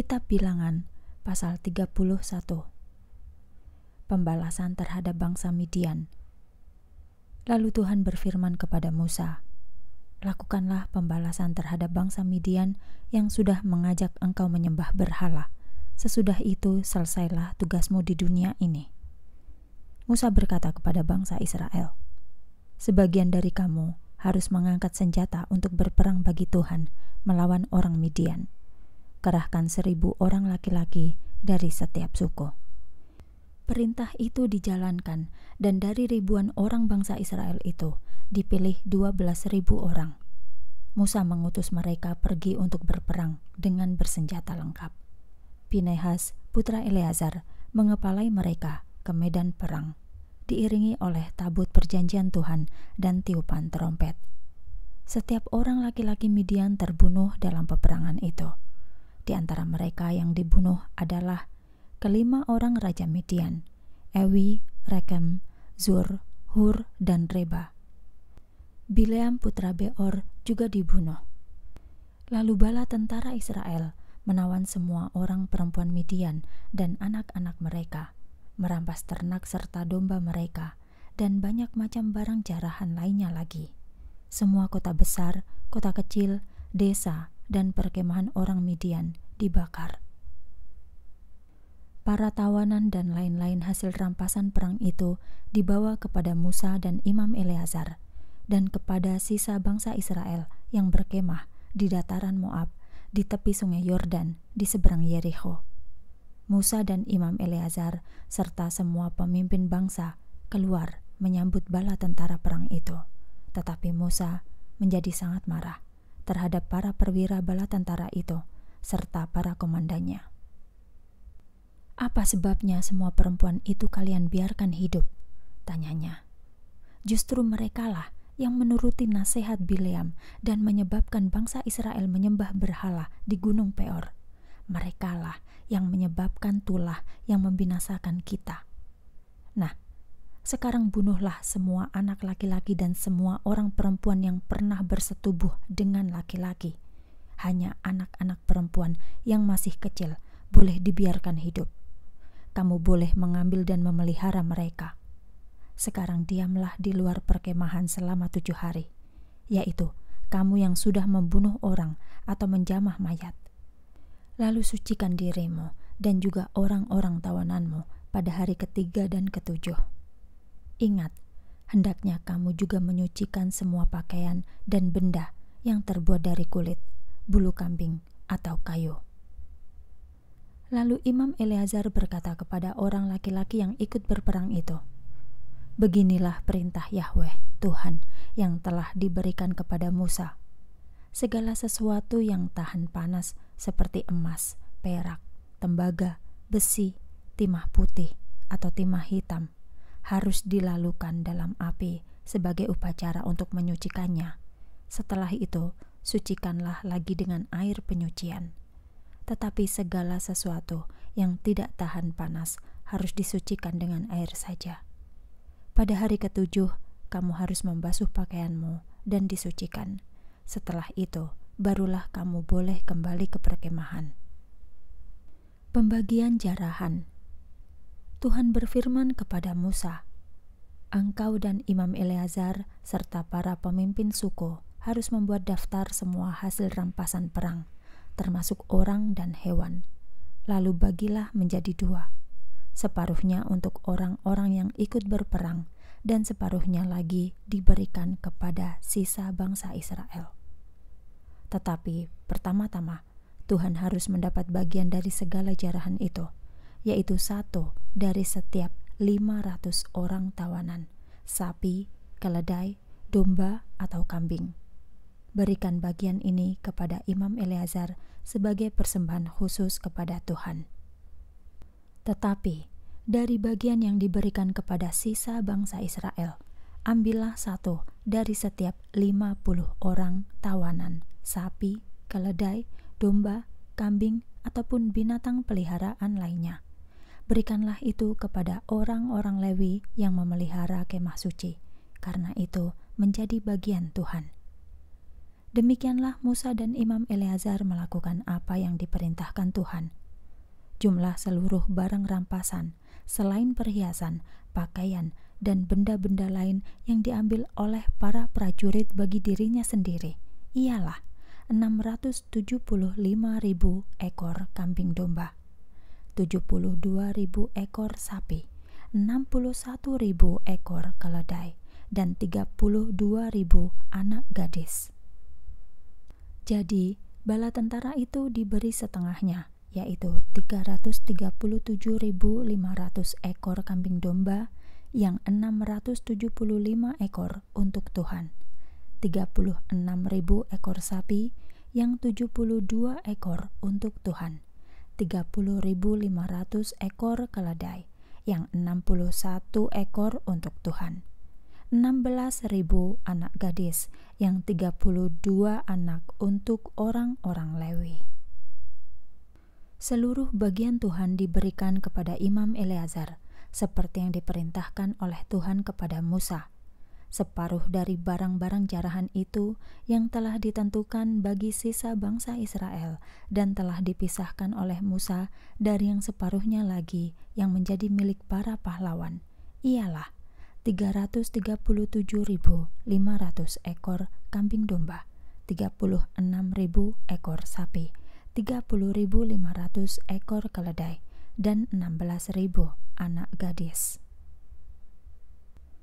Kitab Bilangan pasal 31 Pembalasan terhadap bangsa Midian Lalu Tuhan berfirman kepada Musa Lakukanlah pembalasan terhadap bangsa Midian yang sudah mengajak engkau menyembah berhala Sesudah itu selesailah tugasmu di dunia ini Musa berkata kepada bangsa Israel Sebagian dari kamu harus mengangkat senjata untuk berperang bagi Tuhan melawan orang Midian kerahkan seribu orang laki-laki dari setiap suku. Perintah itu dijalankan dan dari ribuan orang bangsa Israel itu dipilih dua belas ribu orang. Musa mengutus mereka pergi untuk berperang dengan bersenjata lengkap. Pinehas, putra Eleazar, mengepalai mereka ke medan perang, diiringi oleh tabut perjanjian Tuhan dan tiupan trompet. Setiap orang laki-laki Midian terbunuh dalam peperangan itu. Di antara mereka yang dibunuh adalah kelima orang Raja Midian, Ewi, Rekem, Zur, Hur, dan Reba. Bileam putra Beor juga dibunuh. Lalu bala tentara Israel menawan semua orang perempuan Midian dan anak-anak mereka, merampas ternak serta domba mereka, dan banyak macam barang jarahan lainnya lagi. Semua kota besar, kota kecil, desa, dan perkemahan orang Midian dibakar. Para tawanan dan lain-lain hasil rampasan perang itu dibawa kepada Musa dan Imam Eleazar dan kepada sisa bangsa Israel yang berkemah di dataran Moab di tepi sungai Yordan di seberang Yeriko. Musa dan Imam Eleazar serta semua pemimpin bangsa keluar menyambut bala tentara perang itu. Tetapi Musa menjadi sangat marah terhadap para perwira bala tentara itu serta para komandannya. Apa sebabnya semua perempuan itu kalian biarkan hidup? Tanyanya. Justru merekalah yang menuruti nasihat Bileam dan menyebabkan bangsa Israel menyembah berhala di Gunung Peor. Merekalah yang menyebabkan tulah yang membinasakan kita. Nah, sekarang bunuhlah semua anak laki-laki dan semua orang perempuan yang pernah bersetubuh dengan laki-laki. Hanya anak-anak perempuan yang masih kecil boleh dibiarkan hidup. Kamu boleh mengambil dan memelihara mereka. Sekarang diamlah di luar perkemahan selama tujuh hari, yaitu kamu yang sudah membunuh orang atau menjamah mayat. Lalu sucikan dirimu dan juga orang-orang tawananmu pada hari ketiga dan ketujuh. Ingat, hendaknya kamu juga menyucikan semua pakaian dan benda yang terbuat dari kulit, bulu kambing, atau kayu. Lalu Imam Eleazar berkata kepada orang laki-laki yang ikut berperang itu, Beginilah perintah Yahweh, Tuhan, yang telah diberikan kepada Musa. Segala sesuatu yang tahan panas seperti emas, perak, tembaga, besi, timah putih, atau timah hitam – harus dilalukan dalam api sebagai upacara untuk menyucikannya. Setelah itu, sucikanlah lagi dengan air penyucian. Tetapi segala sesuatu yang tidak tahan panas harus disucikan dengan air saja. Pada hari ketujuh, kamu harus membasuh pakaianmu dan disucikan. Setelah itu, barulah kamu boleh kembali ke perkemahan. Pembagian jarahan Tuhan berfirman kepada Musa, "Engkau dan Imam Eleazar serta para pemimpin suku harus membuat daftar semua hasil rampasan perang, termasuk orang dan hewan. Lalu bagilah menjadi dua, separuhnya untuk orang-orang yang ikut berperang, dan separuhnya lagi diberikan kepada sisa bangsa Israel." Tetapi pertama-tama Tuhan harus mendapat bagian dari segala jarahan itu, yaitu satu dari setiap 500 orang tawanan, sapi, keledai, domba, atau kambing. Berikan bagian ini kepada Imam Eleazar sebagai persembahan khusus kepada Tuhan. Tetapi, dari bagian yang diberikan kepada sisa bangsa Israel, ambillah satu dari setiap 50 orang tawanan, sapi, keledai, domba, kambing, ataupun binatang peliharaan lainnya berikanlah itu kepada orang-orang Lewi yang memelihara kemah suci, karena itu menjadi bagian Tuhan. Demikianlah Musa dan Imam Eleazar melakukan apa yang diperintahkan Tuhan. Jumlah seluruh barang rampasan, selain perhiasan, pakaian, dan benda-benda lain yang diambil oleh para prajurit bagi dirinya sendiri ialah 675.000 ekor kambing domba. 72.000 ekor sapi, 61.000 ekor keledai, dan 32.000 anak gadis. Jadi, bala tentara itu diberi setengahnya, yaitu 337.500 ekor kambing domba yang 675 ekor untuk Tuhan, 36.000 ekor sapi yang 72 ekor untuk Tuhan, 30.500 ekor keledai, yang 61 ekor untuk Tuhan. 16.000 anak gadis, yang 32 anak untuk orang-orang Lewi. Seluruh bagian Tuhan diberikan kepada Imam Eleazar, seperti yang diperintahkan oleh Tuhan kepada Musa, separuh dari barang-barang jarahan itu yang telah ditentukan bagi sisa bangsa Israel dan telah dipisahkan oleh Musa dari yang separuhnya lagi yang menjadi milik para pahlawan ialah 337.500 ekor kambing domba, 36.000 ekor sapi, 30.500 ekor keledai, dan 16.000 anak gadis.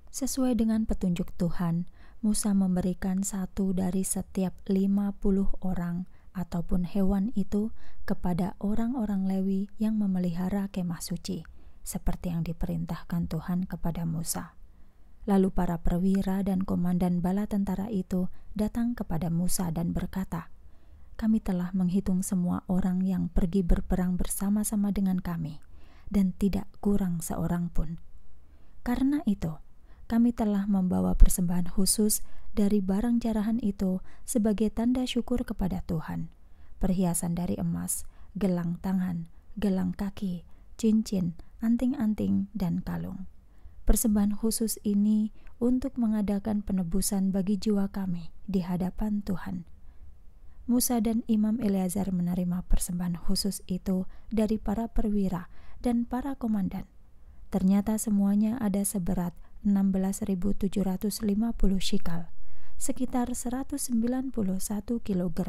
Sesuai dengan petunjuk Tuhan, Musa memberikan satu dari setiap lima puluh orang ataupun hewan itu kepada orang-orang Lewi yang memelihara kemah suci, seperti yang diperintahkan Tuhan kepada Musa. Lalu para perwira dan komandan bala tentara itu datang kepada Musa dan berkata, "Kami telah menghitung semua orang yang pergi berperang bersama-sama dengan kami, dan tidak kurang seorang pun. Karena itu, kami telah membawa persembahan khusus dari barang jarahan itu sebagai tanda syukur kepada Tuhan. Perhiasan dari emas, gelang tangan, gelang kaki, cincin, anting-anting, dan kalung. Persembahan khusus ini untuk mengadakan penebusan bagi jiwa kami di hadapan Tuhan. Musa dan Imam Eleazar menerima persembahan khusus itu dari para perwira dan para komandan. Ternyata semuanya ada seberat 16.750 shikal, sekitar 191 kg.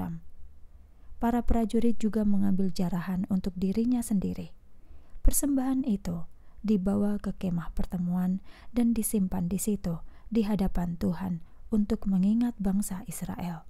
Para prajurit juga mengambil jarahan untuk dirinya sendiri. Persembahan itu dibawa ke kemah pertemuan dan disimpan di situ di hadapan Tuhan untuk mengingat bangsa Israel.